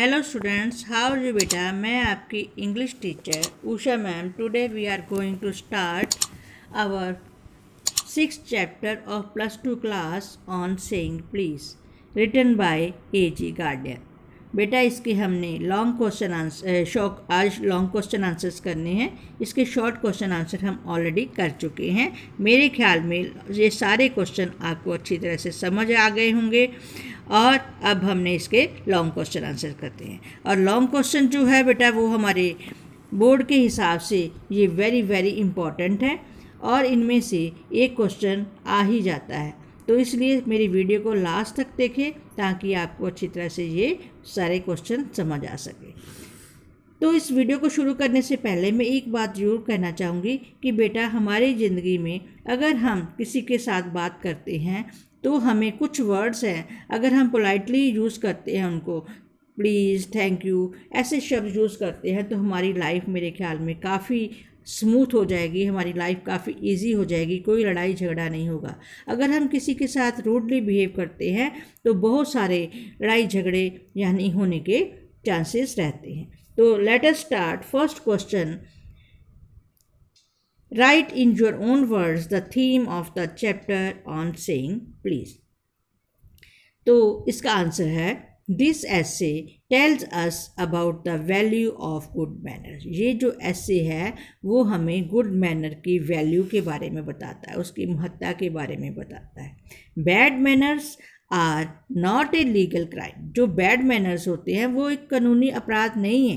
Hello students how you बेटा मैं आपकी English teacher Usha ma'am today we are going to start our six chapter of plus two class on saying please written by A G Gardiner बेटा इसके हमने long question answer शॉक आज long question answers करने हैं इसके शॉर्ट क्वेश्चन आंसर हम already कर चुके हैं मेरे ख्याल में ये सारे क्वेश्चन आपको अच्छी तरह से समझ आ गए होंगे और अब हमने इसके लॉन्ग क्वेश्चन आंसर करते हैं और लॉन्ग क्वेश्चन जो है बेटा वो हमारे बोर्ड के हिसाब से ये वेरी वेरी इम्पॉर्टेंट है और इनमें से एक क्वेश्चन आ ही जाता है तो इसलिए मेरी वीडियो को लास्ट तक देखें ताकि आपको अच्छी तरह से ये सारे क्वेश्चन समझ आ सके तो इस वीडियो को शुरू करने से पहले मैं एक बात जरूर कहना चाहूँगी कि बेटा हमारी ज़िंदगी में अगर हम किसी के साथ बात करते हैं तो हमें कुछ वर्ड्स हैं अगर हम पोलाइटली यूज़ करते हैं उनको प्लीज़ थैंक यू ऐसे शब्द यूज़ करते हैं तो हमारी लाइफ मेरे ख्याल में काफ़ी स्मूथ हो जाएगी हमारी लाइफ काफ़ी इजी हो जाएगी कोई लड़ाई झगड़ा नहीं होगा अगर हम किसी के साथ रूडली बिहेव करते हैं तो बहुत सारे लड़ाई झगड़े यानी होने के चांसेस रहते हैं तो let us start first question Write in your own words the theme of the chapter on saying please. तो इसका आंसर है this essay tells us about the value of good manner ये जो ऐसे है वो हमें गुड मैनर की वैल्यू के बारे में बताता है उसकी महत्ता के बारे में बताता है bad manners are not a legal crime जो बैड मैनर्स होते हैं वो एक कानूनी अपराध नहीं है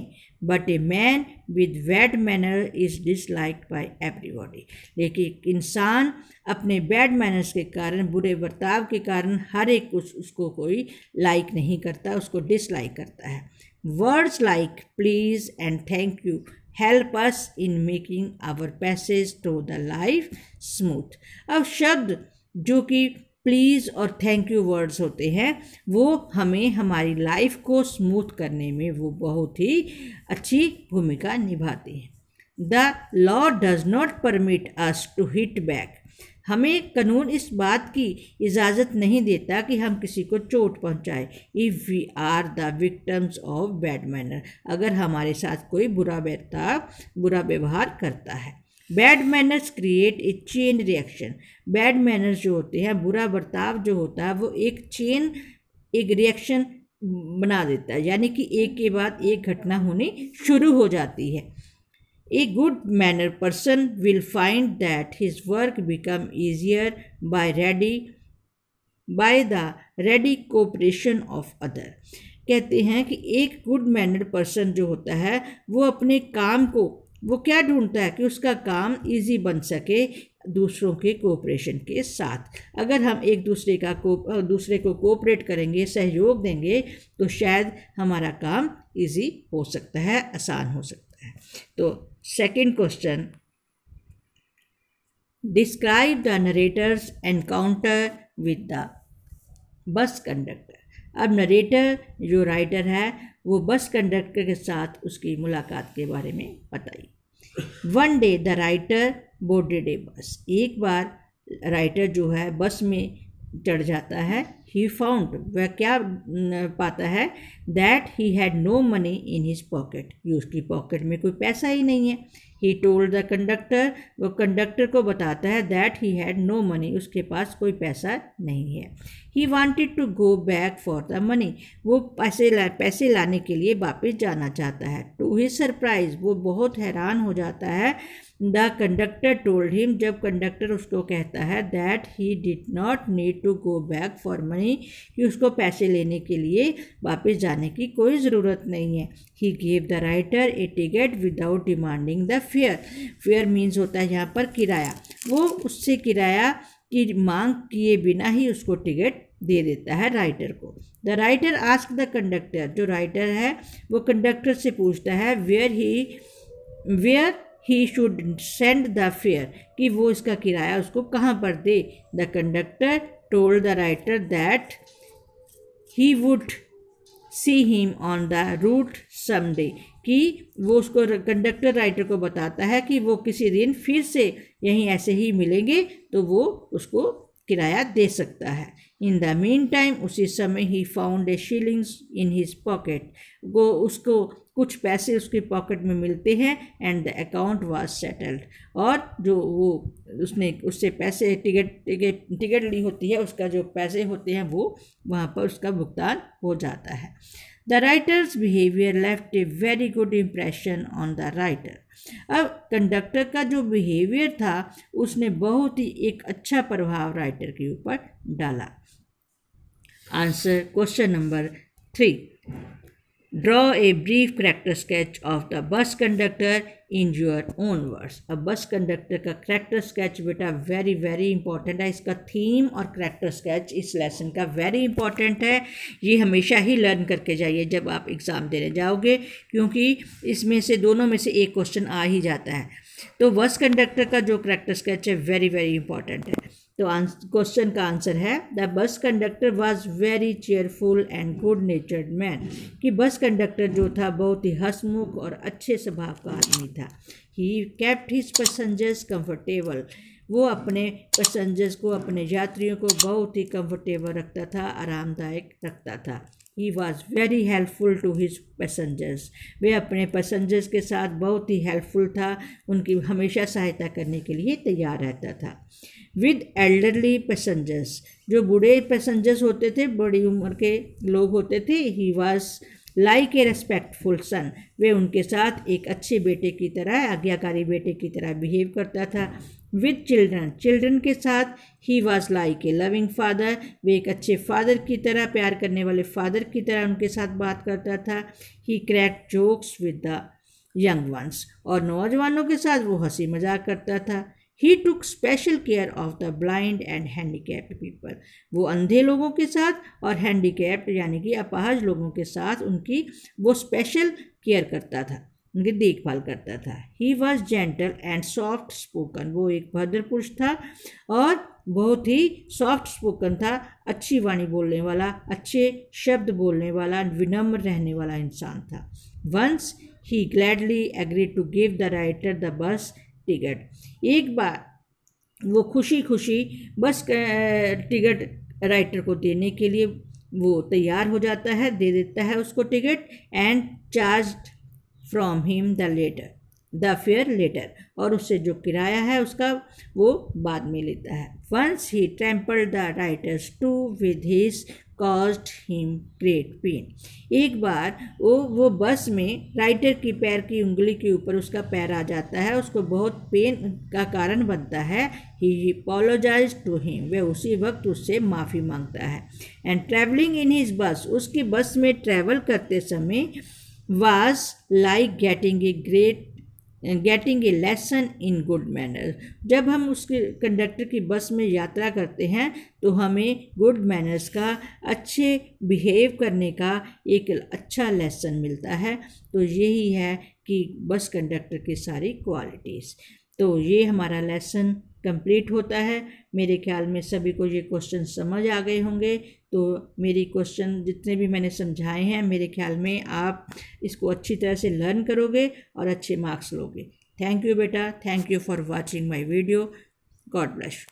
but a man with bad manner is dislike by everybody लेकिन एक इंसान अपने बैड मैनर्स के कारण बुरे बर्ताव के कारण हर एक उस, उसको कोई लाइक नहीं करता उसको डिसलाइक करता है words like please and thank you help us in making our passage to the life smooth अब शब्द जो कि प्लीज़ और थैंक यू वर्ड्स होते हैं वो हमें हमारी लाइफ को स्मूथ करने में वो बहुत ही अच्छी भूमिका निभाते हैं the law does not permit us to hit back हमें कानून इस बात की इजाज़त नहीं देता कि हम किसी को चोट पहुंचाएं if we are the victims of bad manner अगर हमारे साथ कोई बुरा बर्ताव बुरा व्यवहार करता है bad manners create a chain reaction bad manners जो होते हैं बुरा बर्ताव जो होता है वो एक चेन एक रिएक्शन बना देता है यानी कि एक के बाद एक घटना होनी शुरू हो जाती है a good manner person will find that his work become easier by ready by the ready cooperation of other कहते हैं कि एक गुड मैनर पर्सन जो होता है वो अपने काम को वो क्या ढूंढता है कि उसका काम इजी बन सके दूसरों के कोऑपरेशन के साथ अगर हम एक दूसरे का को दूसरे को कोऑपरेट करेंगे सहयोग देंगे तो शायद हमारा काम इजी हो सकता है आसान हो सकता है तो second question describe the narrator's encounter with the bus conductor अब नरेटर जो राइटर है वो बस कंडक्टर के साथ उसकी मुलाकात के बारे में बताई one day the writer boarded a bus एक बार राइटर जो है बस में चढ़ जाता है ही फाउंड वह क्या पाता है that he had no money in his pocket ये उसकी पॉकेट में कोई पैसा ही नहीं है ही टोल्ड द कंडक्टर वो कंडक्टर को बताता है that he had no money उसके पास कोई पैसा नहीं है he wanted to go back for the money वो पैसे ला पैसे लाने के लिए वापस जाना चाहता है टू ही सरप्राइज वो बहुत हैरान हो जाता है द कंडक्टर टोल्ड हिम जब कंडक्टर उसको कहता है that he did not need to go back for money नहीं कि उसको पैसे लेने के लिए वापस जाने की कोई ज़रूरत नहीं है he gave the writer a ticket without demanding the fare fare means होता है यहाँ पर किराया वो उससे किराया की मांग किए बिना ही उसको टिकट दे देता है राइटर को the writer ask the conductor जो राइटर है वो कंडक्टर से पूछता है where he where he should send the fare कि वो इसका किराया उसको कहाँ पर दे the conductor told the writer that he would see him on the route someday कि वो उसको कंडक्टर राइटर को बताता है कि वो किसी दिन फिर से यहीं ऐसे ही मिलेंगे तो वो उसको किराया दे सकता है इन द मीन टाइम उसी समय he found a shillings in his pocket वो उसको कुछ पैसे उसके पॉकेट में मिलते हैं and the account was settled और जो वो उसने उससे पैसे टिकट टिकट टिकट ली होती है उसका जो पैसे होते हैं वो वहाँ पर उसका भुगतान हो जाता है the writer's behaviour left a very good impression on the writer अब कंडक्टर का जो बिहेवियर था उसने बहुत ही एक अच्छा प्रभाव राइटर के ऊपर डाला answer question number three draw a brief character sketch of the bus conductor in your own words अब बस कंडक्टर का करैक्टर स्केच बेटा वेरी वेरी इंपॉर्टेंट है इसका थीम और करैक्टर स्केच इस लेसन का वेरी इंपॉर्टेंट है ये हमेशा ही लर्न करके जाइए जब आप एग्ज़ाम देने जाओगे क्योंकि इसमें से दोनों में से एक क्वेश्चन आ ही जाता है तो बस कंडक्टर का जो करैक्टर स्केच है वेरी वेरी इंपॉर्टेंट है तो क्वेश्चन का आंसर है the bus conductor was very cheerful and good natured man कि बस कंडक्टर जो था बहुत ही हंसमुख और अच्छे स्वभाव का आदमी था he kept his passengers comfortable वो अपने पैसेंजर्स को अपने यात्रियों को बहुत ही कंफर्टेबल रखता था आरामदायक रखता था he was very helpful to his passengers वे अपने पैसेंजर्स के साथ बहुत ही हेल्पफुल था उनकी हमेशा सहायता करने के लिए तैयार रहता था विद एल्डरली पैसेंजर्स जो बूढ़े पैसेंजर्स होते थे बड़ी उम्र के लोग होते थे he was like a respectful son वे उनके साथ एक अच्छे बेटे की तरह आज्ञाकारी बेटे की तरह बिहेव करता था विद चिल्ड्रन चिल्ड्रन के साथ he was like a loving father वे एक अच्छे फादर की तरह प्यार करने वाले फादर की तरह उनके साथ बात करता था he crack jokes with the young ones और नौजवानों के साथ वो हंसी मजाक करता था he took special care of the blind and handicapped people वो अंधे लोगों के साथ और हैंडीकैप्ड यानी कि अपाहज लोगों के साथ उनकी वो स्पेशल केयर करता था उनकी देखभाल करता था he was gentle and soft spoken वो एक भद्र पुरुष था और बहुत ही सॉफ्ट स्पोकन था अच्छी वाणी बोलने वाला अच्छे शब्द बोलने वाला विनम्र रहने वाला इंसान था once he gladly agree to give the writer the bus ticket एक बार वो खुशी खुशी बस टिकट राइटर को देने के लिए वो तैयार हो जाता है दे देता है उसको ticket and charge from him the later the fare later और उससे जो किराया है उसका वो बाद में लेता है once he temple the writer's to with his cost him great pain एक बार वो वो बस में राइटर की पैर की उंगली के ऊपर उसका पैर आ जाता है उसको बहुत पेन का कारण बनता है ही अपोलोजाइज टू हिम वह उसी वक्त उससे माफ़ी मांगता है एंड ट्रैवलिंग इन हिज बस उसकी बस में ट्रैवल करते समय was like getting a great getting a lesson in good manner जब हम उसके कंडक्टर की बस में यात्रा करते हैं तो हमें गुड मैनर्स का अच्छे बिहेव करने का एक अच्छा लेसन मिलता है तो यही है कि बस कंडक्टर की सारी क्वालिटीज़ तो ये हमारा लेसन कंप्लीट होता है मेरे ख्याल में सभी को ये क्वेश्चन समझ आ गए होंगे तो मेरी क्वेश्चन जितने भी मैंने समझाए हैं मेरे ख्याल में आप इसको अच्छी तरह से लर्न करोगे और अच्छे मार्क्स लोगे थैंक यू बेटा thank you for watching my video God bless